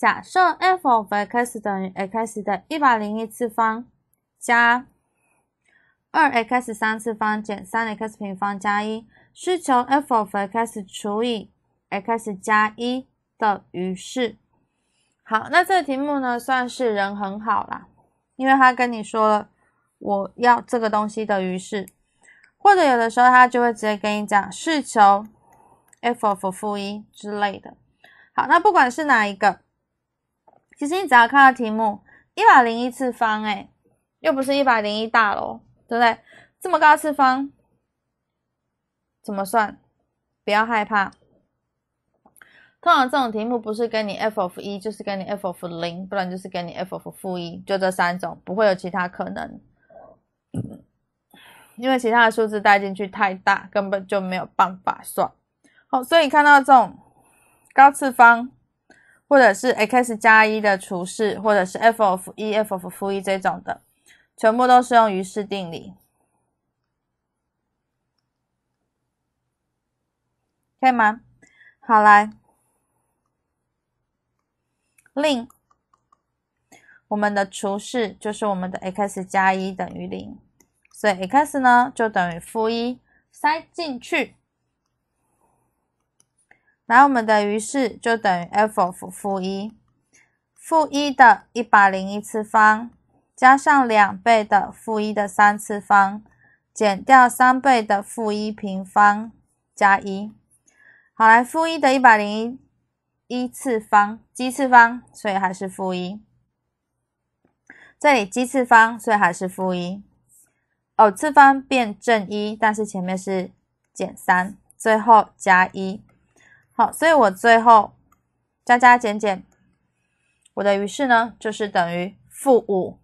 假设 f of x 等于 x 的一百零一次方加二 x 三次方减三 x 平方加一，试求 f of x 除以 x 加一的余式。好，那这个题目呢算是人很好啦，因为他跟你说了我要这个东西的余式，或者有的时候他就会直接跟你讲试求 f of 负一之类的。好，那不管是哪一个。其实你只要看到题目一百零一次方，哎，又不是一百零一大楼，对不对？这么高次方怎么算？不要害怕。通常这种题目不是给你 f of 一，就是给你 f of 零，不然就是给你 f of 负一，就这三种，不会有其他可能。因为其他的数字带进去太大，根本就没有办法算。好，所以看到这种高次方。或者是 x 加一的除式，或者是 f of 一、f of 负一这种的，全部都适用于式定理，可以吗？好，来令我们的除式就是我们的 x 加一等于零，所以 x 呢就等于负一，塞进去。后我们的余式就等于 f of 负一，负一的一百零一次方，加上两倍的负一的三次方，减掉三倍的负一平方，加一。好，来负一的一百零一一次方，奇次方，所以还是负一。这里奇次方，所以还是负一。偶次方变正一，但是前面是减三，最后加一。好，所以我最后加加减减，我的余式呢就是等于负五。